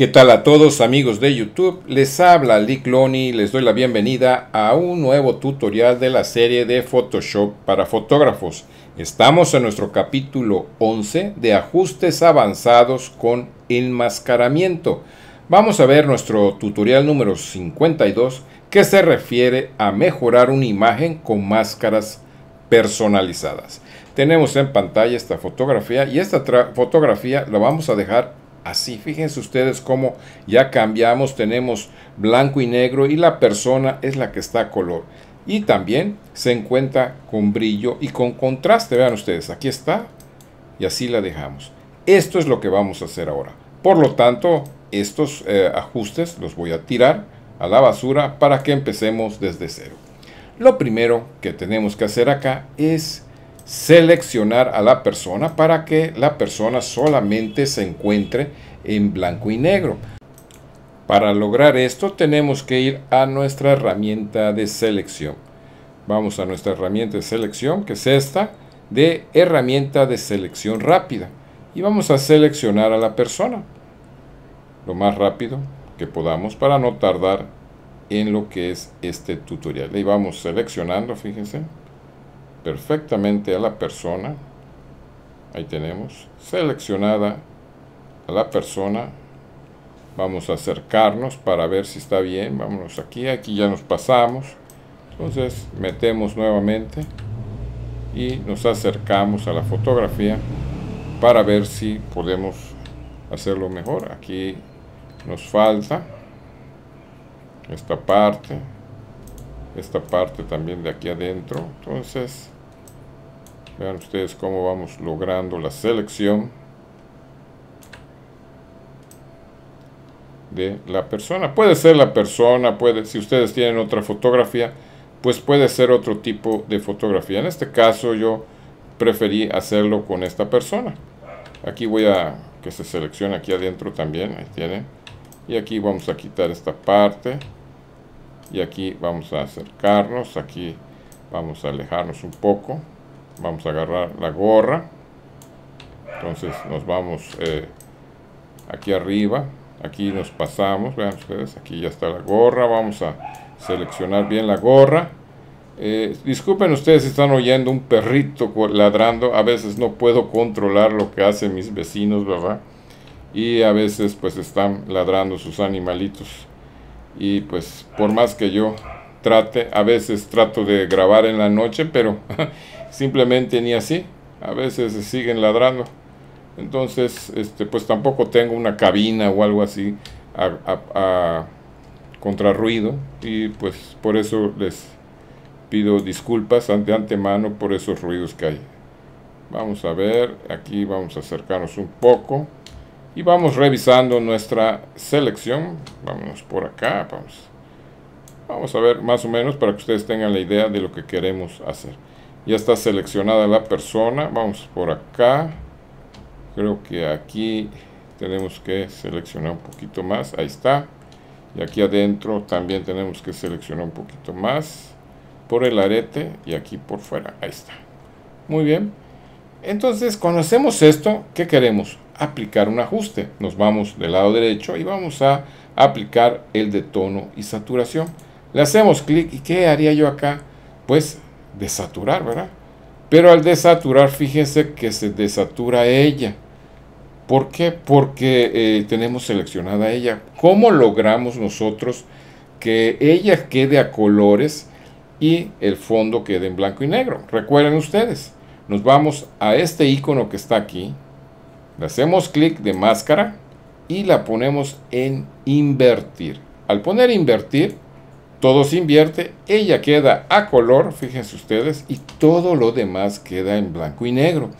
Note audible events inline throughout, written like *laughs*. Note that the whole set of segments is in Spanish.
¿Qué tal a todos amigos de YouTube? Les habla Lick y les doy la bienvenida a un nuevo tutorial de la serie de Photoshop para fotógrafos. Estamos en nuestro capítulo 11 de ajustes avanzados con enmascaramiento. Vamos a ver nuestro tutorial número 52 que se refiere a mejorar una imagen con máscaras personalizadas. Tenemos en pantalla esta fotografía y esta fotografía la vamos a dejar Así, fíjense ustedes cómo ya cambiamos, tenemos blanco y negro y la persona es la que está a color. Y también se encuentra con brillo y con contraste. Vean ustedes, aquí está y así la dejamos. Esto es lo que vamos a hacer ahora. Por lo tanto, estos eh, ajustes los voy a tirar a la basura para que empecemos desde cero. Lo primero que tenemos que hacer acá es seleccionar a la persona para que la persona solamente se encuentre en blanco y negro. Para lograr esto tenemos que ir a nuestra herramienta de selección. Vamos a nuestra herramienta de selección que es esta de herramienta de selección rápida y vamos a seleccionar a la persona lo más rápido que podamos para no tardar en lo que es este tutorial. Y vamos seleccionando, fíjense perfectamente a la persona. Ahí tenemos, seleccionada a la persona. Vamos a acercarnos para ver si está bien. Vámonos aquí, aquí ya nos pasamos. Entonces metemos nuevamente y nos acercamos a la fotografía para ver si podemos hacerlo mejor. Aquí nos falta esta parte, esta parte también de aquí adentro. Entonces Vean ustedes cómo vamos logrando la selección de la persona. Puede ser la persona, puede, si ustedes tienen otra fotografía, pues puede ser otro tipo de fotografía. En este caso yo preferí hacerlo con esta persona. Aquí voy a que se seleccione aquí adentro también, ahí tienen. Y aquí vamos a quitar esta parte. Y aquí vamos a acercarnos, aquí vamos a alejarnos un poco vamos a agarrar la gorra entonces nos vamos eh, aquí arriba aquí nos pasamos vean ustedes aquí ya está la gorra vamos a seleccionar bien la gorra eh, disculpen ustedes están oyendo un perrito ladrando a veces no puedo controlar lo que hacen mis vecinos verdad y a veces pues están ladrando sus animalitos y pues por más que yo trate a veces trato de grabar en la noche pero *laughs* simplemente ni así. A veces siguen ladrando. Entonces, este, pues tampoco tengo una cabina o algo así a, a, Y pues por eso les pido disculpas ante antemano por esos ruidos que hay. Vamos a ver, aquí vamos a acercarnos un poco. Y vamos revisando nuestra selección. Vamos por acá. Vamos, vamos a ver más o menos para que ustedes tengan la idea de lo que queremos hacer ya está seleccionada la persona vamos por acá creo que aquí tenemos que seleccionar un poquito más ahí está y aquí adentro también tenemos que seleccionar un poquito más por el arete y aquí por fuera ahí está muy bien entonces cuando hacemos esto ¿qué queremos? aplicar un ajuste nos vamos del lado derecho y vamos a aplicar el de tono y saturación le hacemos clic y ¿qué haría yo acá? pues desaturar, ¿verdad? Pero al desaturar, fíjense que se desatura ella. ¿Por qué? Porque eh, tenemos seleccionada ella. ¿Cómo logramos nosotros que ella quede a colores y el fondo quede en blanco y negro? Recuerden ustedes, nos vamos a este icono que está aquí, le hacemos clic de máscara y la ponemos en invertir. Al poner invertir, todo se invierte, ella queda a color, fíjense ustedes, y todo lo demás queda en blanco y negro.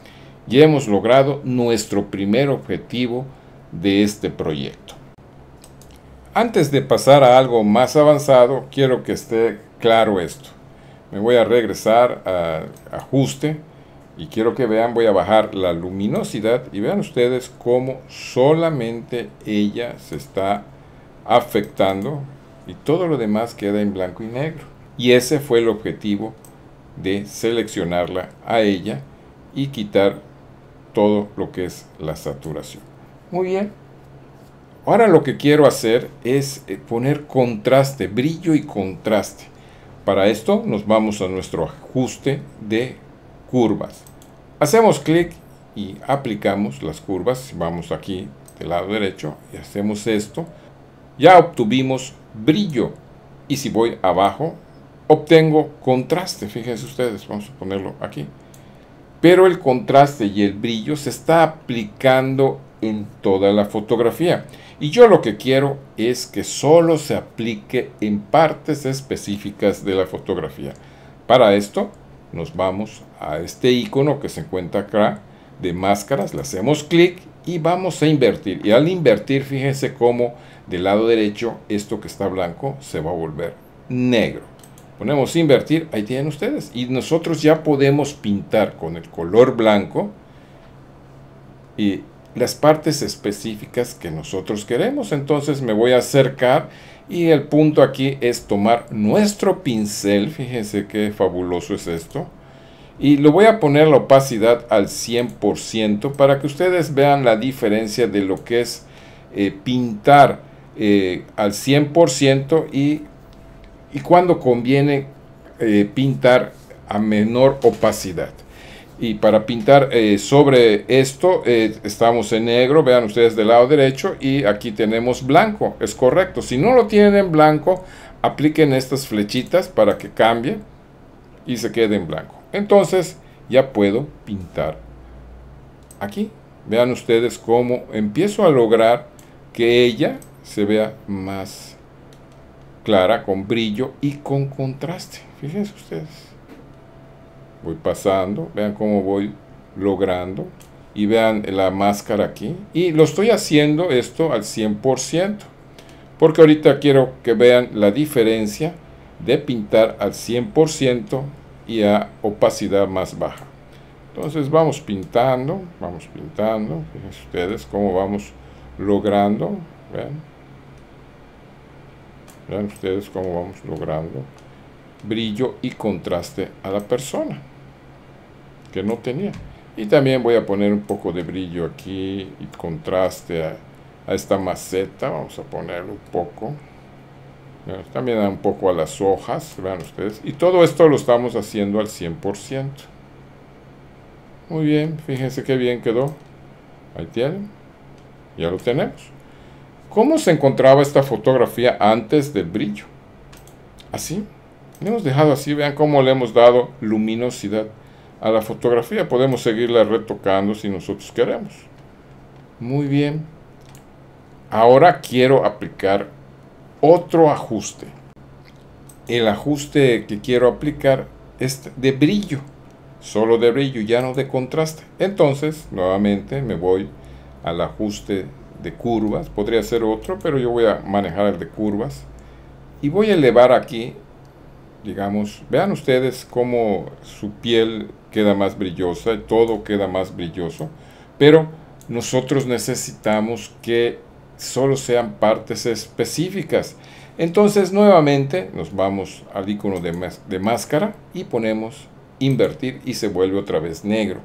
Ya hemos logrado nuestro primer objetivo de este proyecto. Antes de pasar a algo más avanzado, quiero que esté claro esto. Me voy a regresar a ajuste y quiero que vean, voy a bajar la luminosidad y vean ustedes cómo solamente ella se está afectando y todo lo demás queda en blanco y negro. Y ese fue el objetivo de seleccionarla a ella y quitar todo lo que es la saturación. Muy bien. Ahora lo que quiero hacer es eh, poner contraste, brillo y contraste. Para esto nos vamos a nuestro ajuste de curvas. Hacemos clic y aplicamos las curvas. Vamos aquí del lado derecho y hacemos esto ya obtuvimos brillo. Y si voy abajo, obtengo contraste. Fíjense ustedes, vamos a ponerlo aquí. Pero el contraste y el brillo se está aplicando en toda la fotografía. Y yo lo que quiero es que solo se aplique en partes específicas de la fotografía. Para esto nos vamos a este icono que se encuentra acá de máscaras, le hacemos clic y vamos a invertir. Y al invertir, fíjense cómo del lado derecho esto que está blanco se va a volver negro. Ponemos invertir, ahí tienen ustedes. Y nosotros ya podemos pintar con el color blanco y las partes específicas que nosotros queremos. Entonces me voy a acercar y el punto aquí es tomar nuestro pincel. Fíjense qué fabuloso es esto y lo voy a poner la opacidad al 100% para que ustedes vean la diferencia de lo que es eh, pintar eh, al 100% y, y cuando conviene eh, pintar a menor opacidad. Y para pintar sobre esto estamos en negro, vean ustedes del lado derecho y aquí tenemos blanco, es correcto. Si no lo tienen en blanco, apliquen estas flechitas para que cambie y se quede en blanco. Entonces ya puedo pintar aquí. Vean ustedes cómo empiezo a lograr que ella se vea más clara, con brillo y con contraste. Fíjense ustedes. Voy pasando, vean cómo voy logrando. Y vean la máscara aquí. Y lo estoy haciendo esto al 100%. Porque ahorita quiero que vean la diferencia de pintar al 100% y a opacidad más baja. Entonces vamos pintando, vamos pintando, fíjense ustedes cómo vamos logrando, vean, ustedes cómo vamos logrando brillo y contraste a la persona que no tenía. Y también voy a poner un poco de brillo aquí y contraste a, a esta maceta, vamos a poner un poco. También da un poco a las hojas, vean ustedes. Y todo esto lo estamos haciendo al 100%. Muy bien, fíjense qué bien quedó. Ahí tienen. Ya lo tenemos. ¿Cómo se encontraba esta fotografía antes del brillo? Así. Le hemos dejado así. Vean cómo le hemos dado luminosidad a la fotografía. Podemos seguirla retocando si nosotros queremos. Muy bien. Ahora quiero aplicar otro ajuste. El ajuste que quiero aplicar es de brillo, solo de brillo, ya no de contraste. Entonces, nuevamente me voy al ajuste de curvas. Podría ser otro, pero yo voy a manejar el de curvas. Y voy a elevar aquí, digamos, vean ustedes cómo su piel queda más brillosa, todo queda más brilloso. Pero nosotros necesitamos que solo sean partes específicas. Entonces nuevamente nos vamos al icono de, máscara y ponemos invertir y se vuelve otra vez negro.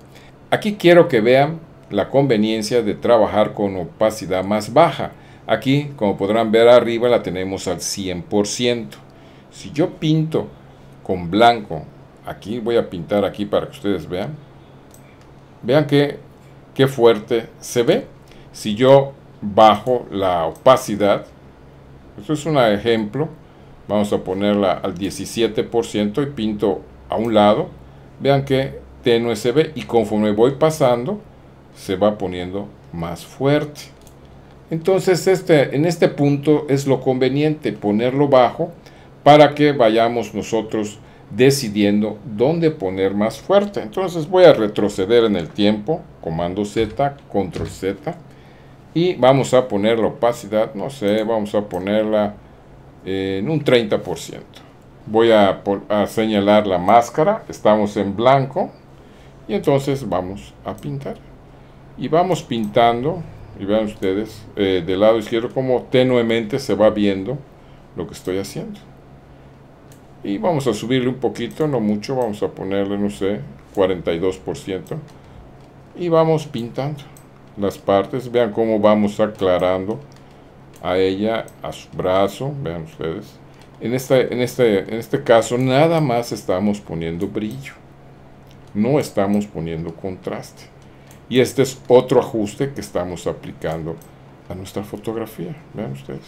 Aquí quiero que vean la conveniencia de trabajar con opacidad más baja. Aquí, como podrán ver arriba, la tenemos al 100%. Si yo pinto con blanco, aquí voy a pintar aquí para que ustedes vean. Vean qué, qué fuerte se ve. Si yo bajo la opacidad. Esto es un ejemplo. Vamos a ponerla al 17% y pinto a un lado. Vean que tenue se ve y conforme voy pasando se va poniendo más fuerte. Entonces este, en este punto es lo conveniente ponerlo bajo para que vayamos nosotros decidiendo dónde poner más fuerte. Entonces voy a retroceder en el tiempo, comando Z, control Z y vamos a poner la opacidad, no sé, vamos a ponerla en un 30%. Voy a, señalar la máscara, estamos en blanco y entonces vamos a pintar. Y vamos pintando, y vean ustedes, eh, del lado izquierdo como tenuemente se va viendo lo que estoy haciendo. Y vamos a subirle un poquito, no mucho, vamos a ponerle, no sé, 42%. Y vamos pintando las partes. Vean cómo vamos aclarando a ella, a su brazo. Vean ustedes. En, en, este, en este caso nada más estamos poniendo brillo. No estamos poniendo contraste. Y este es otro ajuste que estamos aplicando a nuestra fotografía. Vean ustedes.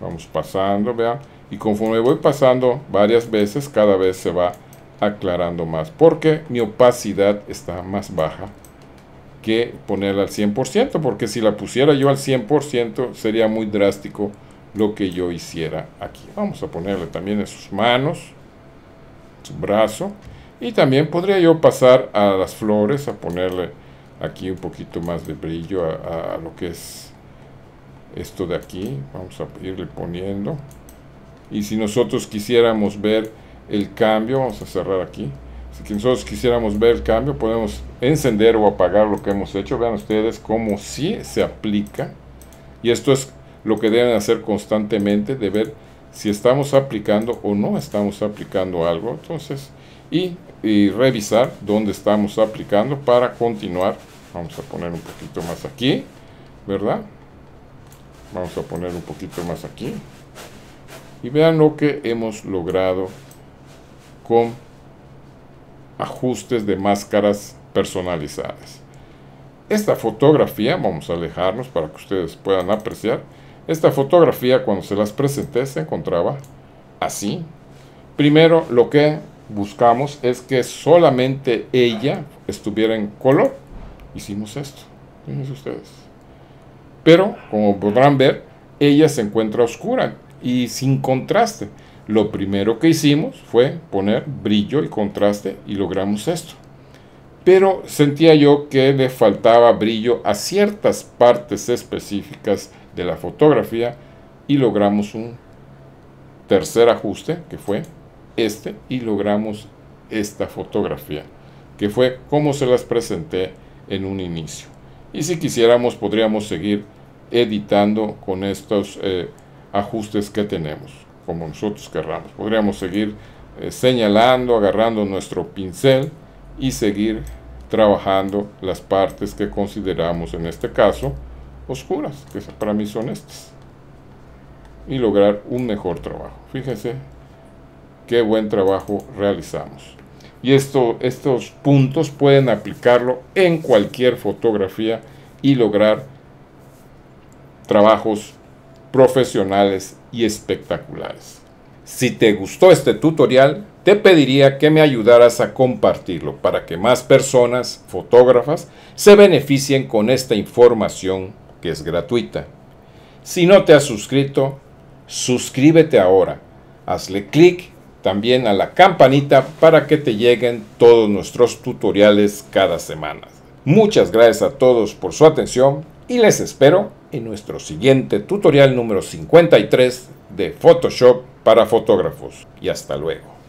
Vamos pasando, vean. Y conforme voy pasando varias veces, cada vez se va aclarando más. Porque mi opacidad está más baja que ponerla al 100%, porque si la pusiera yo al 100% sería muy drástico lo que yo hiciera aquí. Vamos a ponerle también en sus manos, su brazo, y también podría yo pasar a las flores, a ponerle aquí un poquito más de brillo a, a lo que es esto de aquí. Vamos a irle poniendo. Y si nosotros quisiéramos ver el cambio, vamos a cerrar aquí si nosotros quisiéramos ver el cambio, podemos encender o apagar lo que hemos hecho. Vean ustedes cómo sí se aplica. Y esto es lo que deben hacer constantemente, de ver si estamos aplicando o no estamos aplicando algo. Entonces, y, y revisar dónde estamos aplicando para continuar. Vamos a poner un poquito más aquí, ¿verdad? Vamos a poner un poquito más aquí. Y vean lo que hemos logrado con ajustes de máscaras personalizadas. Esta fotografía, vamos a alejarnos para que ustedes puedan apreciar, esta fotografía cuando se las presenté se encontraba así. Primero lo que buscamos es que solamente ella estuviera en color. Hicimos esto, fíjense ustedes. Pero como podrán ver, ella se encuentra oscura y sin contraste. Lo primero que hicimos fue poner brillo y contraste y logramos esto. Pero sentía yo que le faltaba brillo a ciertas partes específicas de la fotografía y logramos un tercer ajuste que fue este y logramos esta fotografía que fue como se las presenté en un inicio. Y si quisiéramos podríamos seguir editando con estos eh, ajustes que tenemos como nosotros querramos. Podríamos seguir eh, señalando, agarrando nuestro pincel y seguir trabajando las partes que consideramos en este caso oscuras, que para mí son estas, y lograr un mejor trabajo. Fíjense qué buen trabajo realizamos. Y esto, estos puntos pueden aplicarlo en cualquier fotografía y lograr trabajos profesionales y espectaculares. Si te gustó este tutorial, te pediría que me ayudaras a compartirlo para que más personas, fotógrafas, se beneficien con esta información que es gratuita. Si no te has suscrito, suscríbete ahora. Hazle clic también a la campanita para que te lleguen todos nuestros tutoriales cada semana. Muchas gracias a todos por su atención y les espero en nuestro siguiente tutorial número 53 de Photoshop para fotógrafos. Y hasta luego.